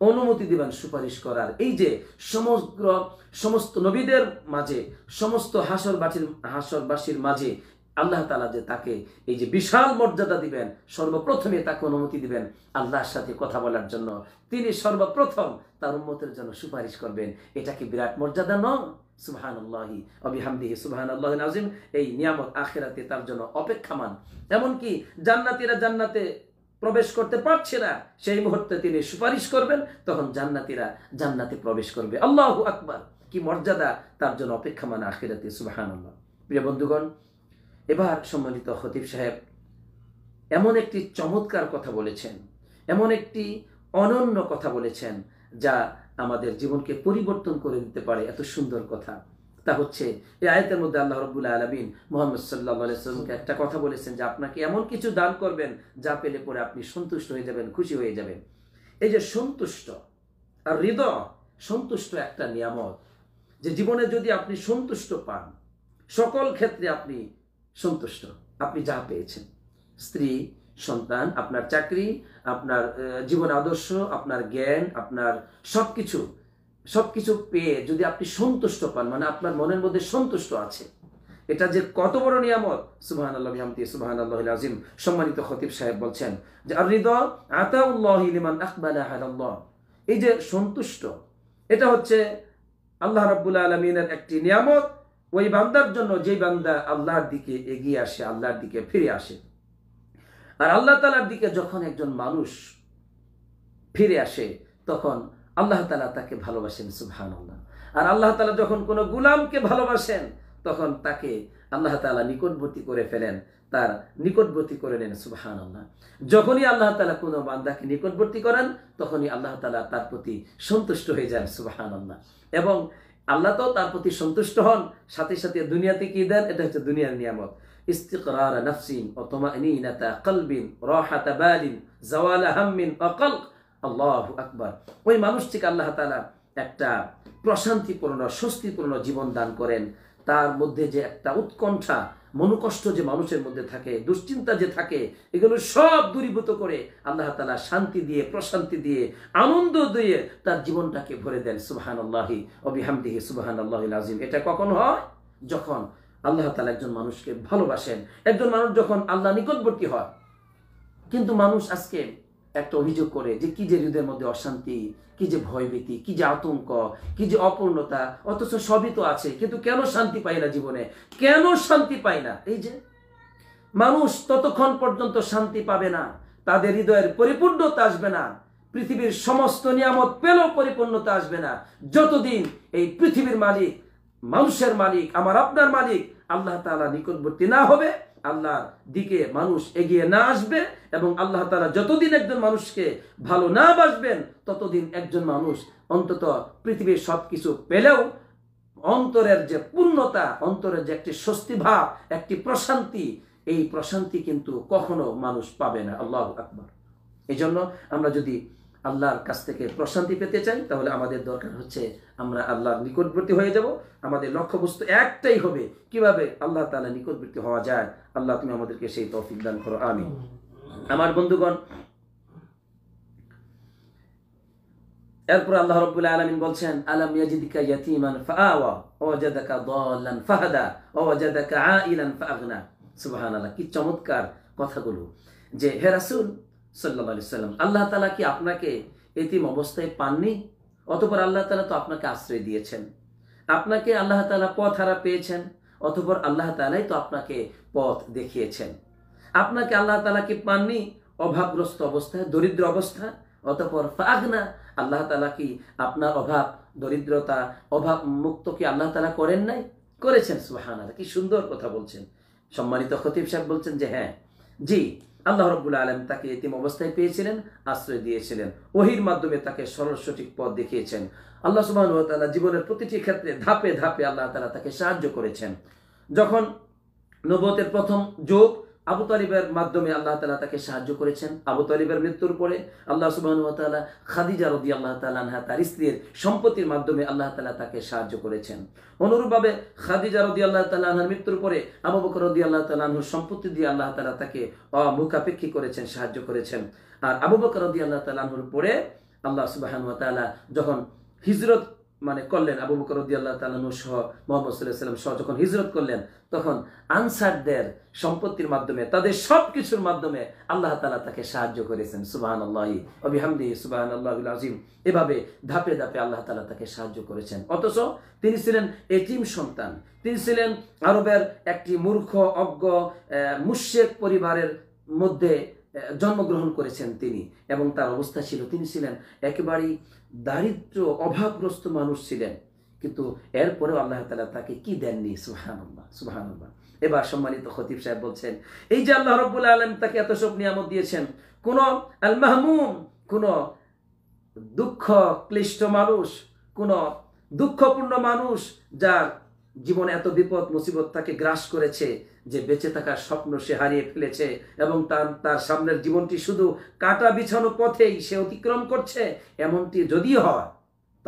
অনুমতি দিবেন সুপারিশ করার এই যে সমগ্র সমস্ত নবীদের মাঝে সমস্ত হাসরবাসীর হাসরবাসীর মাঝে আল্লাহ তালা যে তাকে এই যে বিশাল মর্যাদা দিবেন সর্বপ্রথমে তাকে অনুমতি দিবেন আল্লাহর সাথে কথা বলার জন্য তিনি সর্বপ্রথম তার উন্মতের জন্য সুপারিশ করবেন এটা কি বিরাট মর্যাদা নয় সুবহান অবিহামদিহি সুবহান নাজিম এই নিয়ামত আখেরাতে তার জন্য অপেক্ষামান এমনকি জান্নাতিরা জান্নাতে প্রবেশ করতে পারছে না সেই মুহূর্তে তিনি সুপারিশ করবেন তখন জান্নাতিরা জান্নাতে প্রবেশ করবে আকবার কি মর্যাদা তার জন্য অপেক্ষামান আখিরাতে সুবাহান প্রিয় বন্ধুগণ এবার সম্মানিত হতিফ সাহেব এমন একটি চমৎকার কথা বলেছেন এমন একটি অনন্য কথা বলেছেন যা আমাদের জীবনকে পরিবর্তন করে দিতে পারে এত সুন্দর কথা তা হচ্ছে এই আয়তের মধ্যে আল্লাহ রব্বুল আলমিন মোহাম্মদ সাল্লাহামকে একটা কথা বলেছেন যে আপনাকে এমন কিছু দান করবেন যা পেলে পরে আপনি সন্তুষ্ট হয়ে যাবেন খুশি হয়ে যাবেন এই যে সন্তুষ্ট আর হৃদয় সন্তুষ্ট একটা নিয়ামত যে জীবনে যদি আপনি সন্তুষ্ট পান সকল ক্ষেত্রে আপনি সন্তুষ্ট আপনি যা পেয়েছেন স্ত্রী সন্তান আপনার চাকরি আপনার জীবন আদর্শ আপনার জ্ঞান আপনার সব কিছু সব কিছু পেয়ে যদি আপনি সন্তুষ্ট পান মানে আপনার মনের মধ্যে সন্তুষ্ট আছে এটা যে কত বড় নিয়ামত সুবহান আল্লাহ হামতি সুবাহান আল্লাহ আজিম সম্মানিত খতিব সাহেব বলছেন যে আর হৃদয় আতাউল্লাহ লিমান আকবাল আহাল্লাহ এই যে সন্তুষ্ট এটা হচ্ছে আল্লাহ রাব্বুল আলমিনের একটি নিয়ামত ওই বান্দার জন্য যেই বান্দা আল্লাহর দিকে এগিয়ে আসে আল্লাহর দিকে ফিরে আসে আর আল্লাহ তালার দিকে যখন একজন মানুষ ফিরে আসে তখন আল্লাহ তালা তাকে ভালোবাসেন সুবহান আল্লাহ আর আল্লাহ তালা যখন কোনো গুলামকে ভালোবাসেন তখন তাকে আল্লাহ তালা নিকটবর্তী করে ফেলেন তার নিকটবর্তী করে নেন সুবাহান আল্লাহ যখনই আল্লাহ তালা কোনো বান্দাকে নিকটবর্তী করেন তখনই আল্লাহ তালা তার প্রতি সন্তুষ্ট হয়ে যান সুবাহান আল্লাহ এবং আল্লাহ তো তার প্রতি সন্তুষ্ট হন সাথে সাথে দুনিয়াতে কি দেন এটা হচ্ছে দুনিয়ার নিয়ামত ইস্তিকরার নাফসিন কলবিন বালিন অকল আল্লাহ আকবার ওই মানুষটিকে আল্লাহ তালা একটা প্রশান্তিপূর্ণ স্বস্তিপূর্ণ জীবন দান করেন তার মধ্যে যে একটা উৎকণ্ঠা মনোকষ্ট যে মানুষের মধ্যে থাকে দুশ্চিন্তা যে থাকে এগুলো সব দূরীভূত করে আল্লাহ তালা শান্তি দিয়ে প্রশান্তি দিয়ে আনন্দ দিয়ে তার জীবনটাকে ভরে দেন সুবাহান আল্লাহি অবিহামদিহি সুবাহান আল্লাহ আজিম এটা কখন হয় যখন আল্লাহ তালা একজন মানুষকে ভালোবাসেন একজন মানুষ যখন আল্লাহ নিকটবর্তী হয় কিন্তু মানুষ আজকে একটা অভিযোগ করে যে কি যে হৃদয়ের মধ্যে অশান্তি কি যে ভয়ভীতি কি যে আতঙ্ক কি যে অপূর্ণতা অথচ সবই তো আছে কিন্তু কেন শান্তি পাই না জীবনে কেন শান্তি পাই না এই যে মানুষ ততক্ষণ পর্যন্ত শান্তি পাবে না তাদের হৃদয়ের পরিপূর্ণতা আসবে না পৃথিবীর সমস্ত নিয়ামত পেলেও পরিপূর্ণতা আসবে না যতদিন এই পৃথিবীর মালিক মানুষের মালিক আমার আপনার মালিক আল্লাহ তালা নিকটবর্তী না হবে আল্লাহর দিকে মানুষ এগিয়ে না আসবে এবং আল্লাহ তারা যতদিন একজন মানুষকে ভালো না বাসবেন ততদিন একজন মানুষ অন্তত পৃথিবীর সব কিছু পেলেও অন্তরের যে পূর্ণতা অন্তরের যে একটি স্বস্তি ভাব একটি প্রশান্তি এই প্রশান্তি কিন্তু কখনো মানুষ পাবে না আল্লাহ আকবর এই জন্য আমরা যদি আল্লাহর কাছ থেকে প্রশান্তি পেতে চাই তাহলে আমাদের দরকার হচ্ছে আমরা আল্লাহর নিকটবর্তী হয়ে যাব আমাদের লক্ষ্যবস্তু একটাই হবে কিভাবে আল্লাহ তালা নিকটবর্তী হওয়া যায় আল্লাহ তুমি আমাদেরকে সেই তফিক দান করো আমি আমার বন্ধুগণ এরপর আল্লাহ রব্বুল আলমিন বলছেন আলাম ইয়াজিদিকা ইয়াতিমান ফাআওয়া ওয়াজাদাকা দাল্লান ফাহাদা ওয়াজাদাকা আইলান ফাআগনা সুবহানাল্লাহ কি চমৎকার কথাগুলো যে হে রাসূল সাল্লাহ আলি সাল্লাম আল্লাহ তালা কি আপনাকে এতিম অবস্থায় পাননি অতপর আল্লাহ তালা তো আপনাকে আশ্রয় দিয়েছেন আপনাকে আল্লাহ তালা পথ হারা পেয়েছেন অতপর আল্লাহ তালাই তো আপনাকে পথ দেখিয়েছেন আপনাকে আল্লাহ তালা কি পাননি অভাবগ্রস্ত অবস্থায় দরিদ্র অবস্থা অতপর ফাগনা আল্লাহ তালা কি আপনার অভাব দরিদ্রতা অভাব মুক্ত কি আল্লাহ তালা করেন নাই করেছেন সুহান কি সুন্দর কথা বলছেন সম্মানিত খতিব সাহেব বলছেন যে হ্যাঁ জি আল্লাহ রব্বুল আলম তাকে এতিম অবস্থায় পেয়েছিলেন আশ্রয় দিয়েছিলেন ওহির মাধ্যমে তাকে সরল সঠিক পথ দেখিয়েছেন আল্লাহ সুবাহ তালা জীবনের প্রতিটি ক্ষেত্রে ধাপে ধাপে আল্লাহ তালা তাকে সাহায্য করেছেন যখন নবতের প্রথম যোগ আবু তালিবের মাধ্যমে আল্লাহ তালা তাকে সাহায্য করেছেন আবু তালিবের মৃত্যুর পরে আল্লাহ সুবাহতালা খাদিজা রদি আল্লাহ তালা তার স্ত্রীর সম্পত্তির মাধ্যমে আল্লাহ তালা তাকে সাহায্য করেছেন অনুরূপভাবে খাদিজা রদি আল্লাহ তালাহার মৃত্যুর পরে আবু বকর রদি আল্লাহ তালাহুর সম্পত্তি দিয়ে আল্লাহ তালা তাকে অমুখাপেক্ষী করেছেন সাহায্য করেছেন আর আবু বকর রদি আল্লাহ তালাহুর পরে আল্লাহ সুবাহানুয়া যখন হিজরত মানে করলেন আবু বকর উদ্দিয়াল্লাহ তালানু সহ মোহাম্মদ সাল্লাহ সাল্লাম সহ যখন হিজরত করলেন তখন আনসারদের সম্পত্তির মাধ্যমে তাদের সব কিছুর মাধ্যমে আল্লাহ তালা তাকে সাহায্য করেছেন সুবাহান আল্লাহি অবিহামদি সুবাহান আল্লাহ আজিম এভাবে ধাপে ধাপে আল্লাহ তালা তাকে সাহায্য করেছেন অথচ তিনি ছিলেন এটিম সন্তান তিনি ছিলেন আরবের একটি মূর্খ অজ্ঞ মুশেক পরিবারের মধ্যে জন্মগ্রহণ করেছেন তিনি এবং তার অবস্থা ছিল তিনি ছিলেন একেবারেই দারিদ্র অভাবগ্রস্ত মানুষ ছিলেন কিন্তু এরপরেও আল্লাহ তালা তাকে কি দেননি সুহানুল্লাহ সুহানুল্লাহ এবার সম্মানিত খতিব সাহেব বলছেন এই যে আল্লাহ রব্বুল আলম তাকে এত সব নিয়ামত দিয়েছেন কোন আল মাহমুম কোন দুঃখ ক্লিষ্ট মানুষ কোন দুঃখপূর্ণ মানুষ যার জীবনে এত বিপদ মুসিবত তাকে গ্রাস করেছে যে বেঁচে থাকার স্বপ্ন সে হারিয়ে ফেলেছে এবং তার তার সামনের জীবনটি শুধু কাটা বিছানো পথেই সে অতিক্রম করছে এমনটি যদি হয়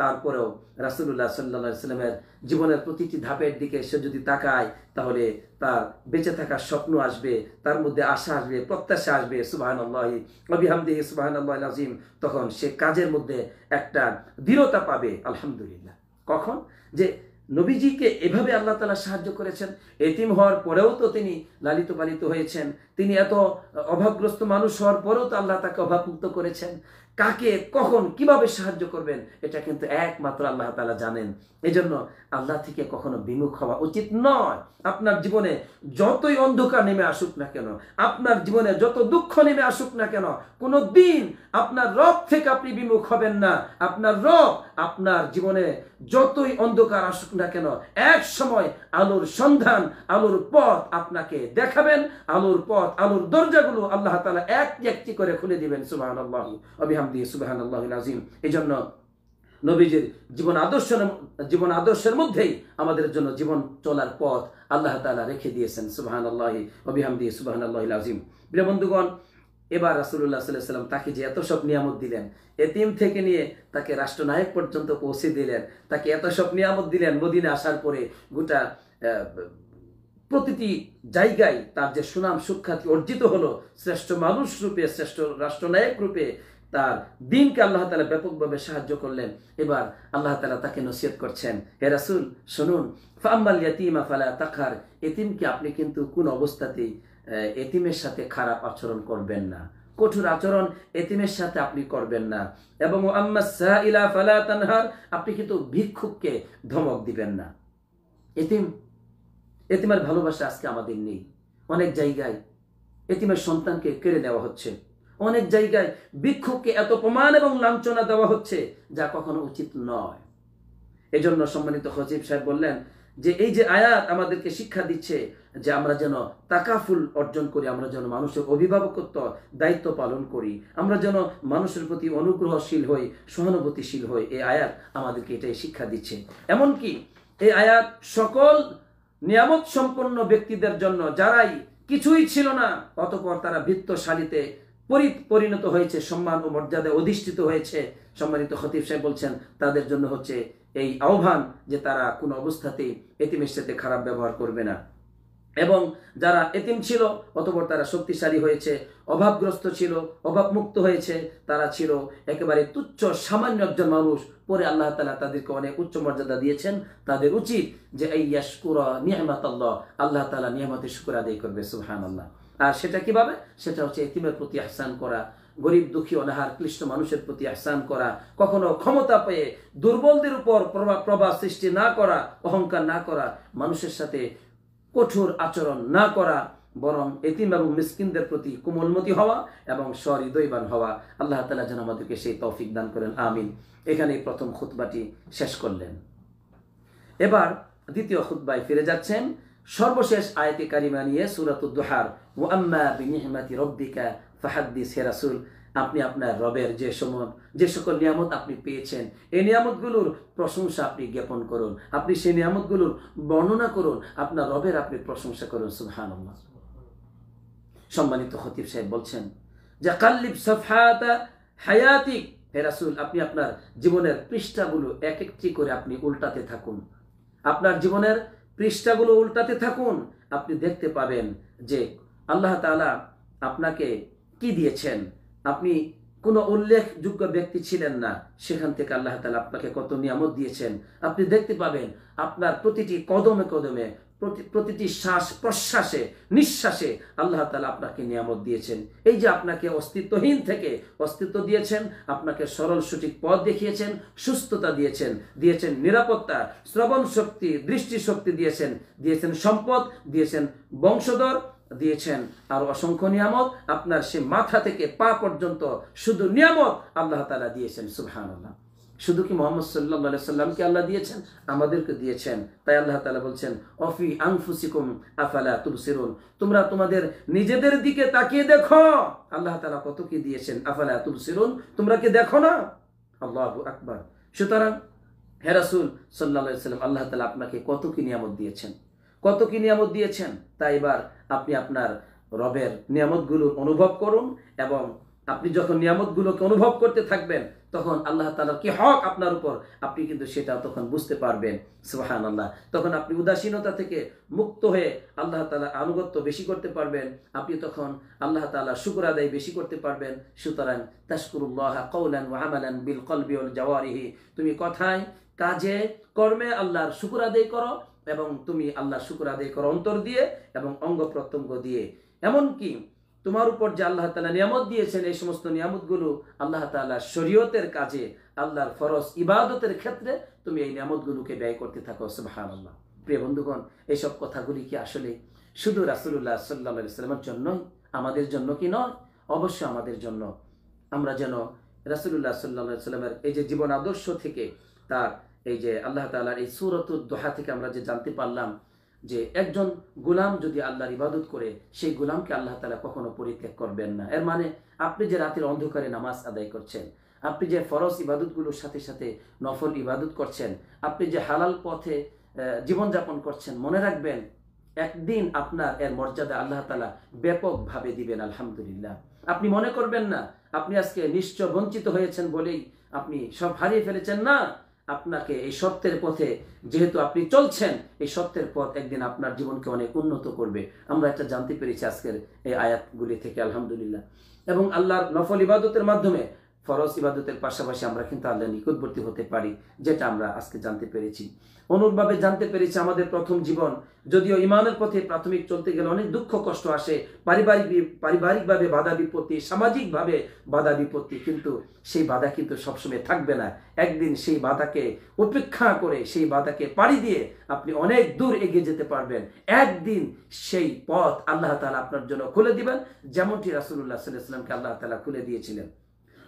তারপরেও রাসুল্লাহ সাল্লামের জীবনের প্রতিটি ধাপের দিকে সে যদি তাকায় তাহলে তার বেঁচে থাকার স্বপ্ন আসবে তার মধ্যে আশা আসবে প্রত্যাশা আসবে সুবাহান আল্লাহ অবিহামদি সুবাহান আল্লাহ আজিম তখন সে কাজের মধ্যে একটা দৃঢ়তা পাবে আলহামদুলিল্লাহ কখন যে নবীজিকে এভাবে আল্লাহ তালা সাহায্য করেছেন এতিম হওয়ার পরেও তো তিনি লালিত পালিত হয়েছেন তিনি এত অভাবগ্রস্ত মানুষ হওয়ার পরেও তো আল্লাহ তাকে অভাবমুক্ত করেছেন কাকে কখন কিভাবে সাহায্য করবেন এটা কিন্তু একমাত্র আল্লাহ তালা জানেন এজন্য আল্লাহ থেকে কখনো বিমুখ হওয়া উচিত নয় আপনার জীবনে যতই অন্ধকার নেমে আসুক না কেন আপনার জীবনে যত দুঃখ নেমে আসুক না কেন কোনো দিন আপনার রব থেকে আপনি বিমুখ হবেন না আপনার রব আপনার জীবনে যতই অন্ধকার আসুক না কেন এক সময় আলোর সন্ধান আলোর পথ আপনাকে দেখাবেন আলোর পথ আলোর দরজাগুলো আল্লাহ তালা এক একটি করে খুলে দিবেন সুবাহ আল্লাহ অবিহাম দিয়ে সুবাহ আল্লাহ আজিম এই জন্য নবীজির জীবন আদর্শ জীবন আদর্শের মধ্যেই আমাদের জন্য জীবন চলার পথ আল্লাহ তালা রেখে দিয়েছেন সুবাহান আল্লাহি দিয়ে সুবাহান আল্লাহ আজিম প্রিয় বন্ধুগণ এবার রাসুল্লাহ সাল্লাম তাকে যে এত সব নিয়ামত দিলেন এতিম থেকে নিয়ে তাকে রাষ্ট্রনায়ক পর্যন্ত পৌঁছে দিলেন তাকে এত সব নিয়ামত দিলেন মদিনে আসার পরে গোটা প্রতিটি জায়গায় তার যে সুনাম সুখ্যাতি অর্জিত হলো শ্রেষ্ঠ মানুষ রূপে শ্রেষ্ঠ রাষ্ট্রনায়ক রূপে তার দিনকে আল্লাহ তালা ব্যাপকভাবে সাহায্য করলেন এবার আল্লাহ তালা তাকে নসিহত করছেন হে রাসুল শুনুন ফাম্বাল ইয়াতিমা ফালা তাখার এতিমকে আপনি কিন্তু কোন অবস্থাতেই এতিমের সাথে খারাপ আচরণ করবেন না কঠোর আচরণ এতিমের সাথে আপনি করবেন না এবং আম্মা ফালা তানহার আপনি কিন্তু ভিক্ষুককে ধমক দিবেন না এতিম এতিমের ভালোবাসা আজকে আমাদের নেই অনেক জায়গায় এতিমের সন্তানকে কেড়ে নেওয়া হচ্ছে অনেক জায়গায় বিক্ষোভকে এত প্রমাণ এবং লাঞ্ছনা দেওয়া হচ্ছে যা কখনো উচিত নয় এজন্য সম্মানিত হজিব সাহেব বললেন যে এই যে আয়াত আমাদেরকে শিক্ষা দিচ্ছে যে আমরা যেন তাকাফুল অর্জন করি আমরা যেন মানুষের অভিভাবকত্ব দায়িত্ব পালন করি আমরা যেন মানুষের প্রতি অনুগ্রহশীল হই সহানুভূতিশীল হই এই আয়াত আমাদেরকে এটাই শিক্ষা দিচ্ছে এমনকি এই আয়াত সকল নিয়ামত সম্পন্ন ব্যক্তিদের জন্য যারাই কিছুই ছিল না অতপর তারা বৃত্তশালীতে পরিণত হয়েছে সম্মান ও মর্যাদায় অধিষ্ঠিত হয়েছে সম্মানিত খতিব সাহেব বলছেন তাদের জন্য হচ্ছে এই আহ্বান যে তারা কোনো অবস্থাতেই এতিমের সাথে খারাপ ব্যবহার করবে না এবং যারা এতিম ছিল অতপর তারা শক্তিশালী হয়েছে অভাবগ্রস্ত ছিল অভাবমুক্ত হয়েছে তারা ছিল একেবারে তুচ্ছ সামান্য একজন মানুষ পরে আল্লাহ তালা তাদেরকে অনেক উচ্চ মর্যাদা দিয়েছেন তাদের উচিত যে এই ইয়াসকুরা নিয়ামাত আল্লাহ আল্লাহ তালা নিয়ামতের শুকুর আদায় করবে সুহান আল্লাহ আর সেটা কিভাবে সেটা হচ্ছে এতিমের প্রতি আহসান করা গরিব দুঃখী অনাহার ক্লিষ্ট মানুষের প্রতি আহসান করা কখনো ক্ষমতা পেয়ে দুর্বলদের উপর প্রভাব প্রভাব সৃষ্টি না করা অহংকার না করা মানুষের সাথে কঠোর আচরণ না করা বরং এতিম এবং মিসকিনদের প্রতি কোমলমতি হওয়া এবং সহৃদয়বান হওয়া আল্লাহ তালা যেন আমাদেরকে সেই তৌফিক দান করেন আমিন এখানেই প্রথম খুতবাটি শেষ করলেন এবার দ্বিতীয় খুতবায় ফিরে যাচ্ছেন সর্বশেষ আয়তে কারিমা নিয়ে সুরাতুদ্দোহার দোহার ও আম্মা বিনিহমাতি রব্বিকা ফাহাদ্দিস হে আপনি আপনার রবের যে সম যে সকল নিয়ামত আপনি পেয়েছেন এই নিয়ামতগুলোর প্রশংসা আপনি জ্ঞাপন করুন আপনি সেই নিয়ামতগুলোর বর্ণনা করুন আপনার রবের আপনি প্রশংসা করুন সুহান সম্মানিত হতিব সাহেব বলছেন যে কাল্লিপ সফাতা হায়াতিক হেরাসুল আপনি আপনার জীবনের পৃষ্ঠাগুলো এক একটি করে আপনি উল্টাতে থাকুন আপনার জীবনের পৃষ্ঠাগুলো উল্টাতে থাকুন আপনি দেখতে পাবেন যে আল্লাহ তালা আপনাকে কি দিয়েছেন আপনি কোনো উল্লেখযোগ্য ব্যক্তি ছিলেন না সেখান থেকে আল্লাহ তালা আপনাকে কত নিয়ামত দিয়েছেন আপনি দেখতে পাবেন আপনার প্রতিটি কদমে কদমে প্রতিটি শ্বাস প্রশ্বাসে নিঃশ্বাসে আল্লাহ তালা আপনাকে নিয়ামত দিয়েছেন এই যে আপনাকে অস্তিত্বহীন থেকে অস্তিত্ব দিয়েছেন আপনাকে সরল সঠিক পথ দেখিয়েছেন সুস্থতা দিয়েছেন দিয়েছেন নিরাপত্তা শ্রবণ শক্তি দৃষ্টিশক্তি দিয়েছেন দিয়েছেন সম্পদ দিয়েছেন বংশধর দিয়েছেন আর অসংখ্য নিয়ামত আপনার সে মাথা থেকে পা পর্যন্ত শুধু নিয়ামত আল্লাহ তালা দিয়েছেন সুহান আল্লাহ শুধু কি মোহাম্মদ সাল্লাহ সাল্লামকে আল্লাহ দিয়েছেন আমাদেরকে দিয়েছেন তাই আল্লাহ তালা বলছেন অফি আংফুসিকুম আফালা সিরুন তোমরা তোমাদের নিজেদের দিকে তাকিয়ে দেখো আল্লাহ তালা কত কি দিয়েছেন আফালা সিরুন তোমরা কি দেখো না আল্লাহ আবু আকবর সুতরাং হেরাসুল রাসুল সাল্লাহ সাল্লাম আল্লাহ তালা আপনাকে কত কি নিয়ামত দিয়েছেন কত কি নিয়ামত দিয়েছেন তাই এবার আপনি আপনার রবের নিয়ামতগুলো অনুভব করুন এবং আপনি যখন নিয়ামতগুলোকে অনুভব করতে থাকবেন তখন আল্লাহ তালার কি হক আপনার উপর আপনি কিন্তু সেটা তখন বুঝতে পারবেন সুবাহান আল্লাহ তখন আপনি উদাসীনতা থেকে মুক্ত হয়ে আল্লাহ তালা আনুগত্য বেশি করতে পারবেন আপনি তখন আল্লাহ তালা শুকুর আদায় বেশি করতে পারবেন সুতরাং তাস্কুরুল্লাহ কৌলান ওয়াহামালান বিল কলবিউল জওয়ারিহি তুমি কথায় কাজে কর্মে আল্লাহর শুকুর আদায় করো এবং তুমি আল্লাহ শুকুর আদায় করো অন্তর দিয়ে এবং অঙ্গ প্রত্যঙ্গ দিয়ে এমনকি তোমার উপর যে আল্লাহ তালা নিয়ামত দিয়েছেন এই সমস্ত নিয়ামতগুলো আল্লাহ তালা শরীয়তের কাজে আল্লাহর ফরজ ইবাদতের ক্ষেত্রে তুমি এই নিয়ামতগুলোকে ব্যয় করতে থাকো সুবাহান আল্লাহ প্রিয় বন্ধুগণ এইসব কথাগুলি কি আসলে শুধু রাসুল্লাহ সাল্লা সাল্লামের জন্য আমাদের জন্য কি নয় অবশ্য আমাদের জন্য আমরা যেন রাসুল্লাহ সাল্লাহ সাল্লামের এই যে জীবন আদর্শ থেকে তার এই যে আল্লাহ তালার এই সুরত দোহা থেকে আমরা যে জানতে পারলাম যে একজন গুলাম যদি আল্লাহর ইবাদত করে সেই গুলামকে আল্লাহ তালা কখনো পরিত্যাগ করবেন না এর মানে আপনি যে রাতের অন্ধকারে নামাজ আদায় করছেন আপনি যে ফরজ ইবাদতগুলোর সাথে সাথে নফল ইবাদত করছেন আপনি যে হালাল পথে জীবনযাপন করছেন মনে রাখবেন একদিন আপনার এর মর্যাদা আল্লাহ তালা ব্যাপকভাবে দিবেন আলহামদুলিল্লাহ আপনি মনে করবেন না আপনি আজকে নিশ্চয় বঞ্চিত হয়েছেন বলেই আপনি সব হারিয়ে ফেলেছেন না আপনাকে এই সত্যের পথে যেহেতু আপনি চলছেন এই সত্যের পথ একদিন আপনার জীবনকে অনেক উন্নত করবে আমরা এটা জানতে পেরেছি আজকের এই আয়াতগুলি থেকে আলহামদুলিল্লাহ এবং আল্লাহর নফল ইবাদতের মাধ্যমে ফরজ ইবাদতের পাশাপাশি আমরা কিন্তু আল্লাহ নিকটবর্তী হতে পারি যেটা আমরা আজকে জানতে পেরেছি অনুরভাবে জানতে পেরেছি আমাদের প্রথম জীবন যদিও ইমানের পথে প্রাথমিক চলতে গেলে অনেক দুঃখ কষ্ট আসে পারিবারিক পারিবারিকভাবে বাধা বিপত্তি সামাজিকভাবে বাধা বিপত্তি কিন্তু সেই বাধা কিন্তু সবসময় থাকবে না একদিন সেই বাধাকে উপেক্ষা করে সেই বাধাকে পাড়ি দিয়ে আপনি অনেক দূর এগিয়ে যেতে পারবেন একদিন সেই পথ আল্লাহ তালা আপনার জন্য খুলে দিবেন যেমনটি রাসুল্লাহ সাল্লাহ সাল্লামকে আল্লাহ তালা খুলে দিয়েছিলেন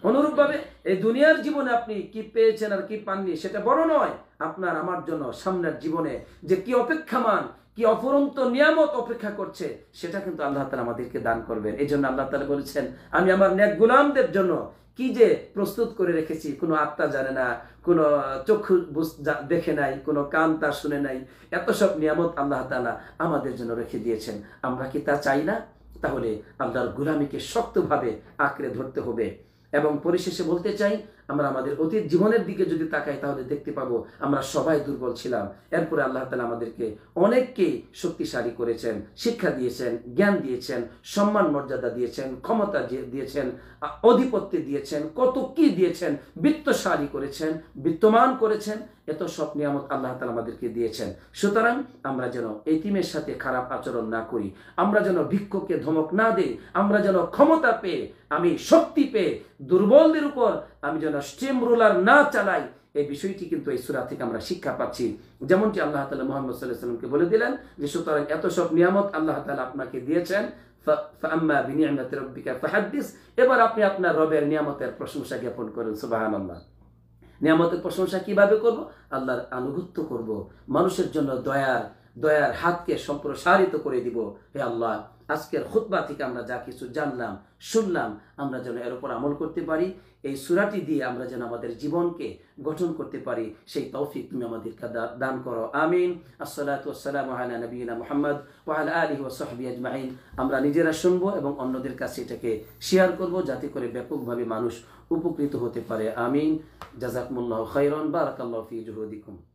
অনুরূপভাবে এই দুনিয়ার জীবনে আপনি কি পেয়েছেন আর কি পাননি সেটা বড় নয় আপনার আমার জন্য সামনের জীবনে যে কি অপেক্ষামান কি অপরন্ত নিয়ামত অপেক্ষা করছে সেটা কিন্তু আল্লাহ তালা আমাদেরকে দান করবেন এই জন্য আল্লাহ তালা বলেছেন আমি আমার ন্যাক গুলামদের জন্য কি যে প্রস্তুত করে রেখেছি কোনো আত্মা জানে না কোনো চক্ষু দেখে নাই কোনো কান তা শুনে নাই এত সব নিয়ামত আল্লাহ তালা আমাদের জন্য রেখে দিয়েছেন আমরা কি তা চাই না তাহলে আল্লাহর গুলামীকে শক্তভাবে আঁকড়ে ধরতে হবে এবং পরিশেষে বলতে চাই আমরা আমাদের অতীত জীবনের দিকে যদি তাকাই তাহলে দেখতে পাবো আমরা সবাই দুর্বল ছিলাম এরপরে আল্লাহ তালা আমাদেরকে অনেককে শক্তিশালী করেছেন শিক্ষা দিয়েছেন জ্ঞান দিয়েছেন সম্মান মর্যাদা দিয়েছেন ক্ষমতা দিয়েছেন অধিপত্য দিয়েছেন কত কি দিয়েছেন বৃত্তশালী করেছেন বিত্তমান করেছেন এত সব নিয়ামত আল্লাহ তালা আমাদেরকে দিয়েছেন সুতরাং আমরা যেন এতিমের সাথে খারাপ আচরণ না করি আমরা যেন ভিক্ষকে ধমক না দিই আমরা যেন ক্ষমতা পেয়ে আমি শক্তি পেয়ে দুর্বলদের উপর আমি যেন স্টিম রোলার না চালাই এই বিষয়টি কিন্তু এই সুরা থেকে আমরা শিক্ষা পাচ্ছি যেমনটি আল্লাহ তালা মোহাম্মদ সাল্লাহ সাল্লামকে বলে দিলেন যে সুতরাং এত সব নিয়ামত আল্লাহ তালা আপনাকে দিয়েছেন এবার আপনি আপনার রবের নিয়ামতের প্রশংসা জ্ঞাপন করেন সুবাহান আল্লাহ নিয়ামতের প্রশংসা কিভাবে করব আল্লাহর আনুগত্য করব মানুষের জন্য দয়ার দয়ার হাতকে সম্প্রসারিত করে দিব হে আল্লাহ আজকের খুতবা থেকে আমরা যা কিছু জানলাম শুনলাম আমরা যেন এর উপর আমল করতে পারি এই সুরাটি দিয়ে আমরা যেন আমাদের জীবনকে গঠন করতে পারি সেই তৌফিক তুমি আমাদেরকে দান করো আমিন আসসালাম আসসালামু আলা নবীনা মুহাম্মদ ওয়া আলা আলিহি আমরা নিজেরা শুনবো এবং অন্যদের কাছে এটাকে শেয়ার করব যাতে করে ব্যাপকভাবে মানুষ উপকৃত হতে পারে আমিন জাজাকমুল্লাহ খৈরন বারাকাল্লাহ ফি জুহুদিকুম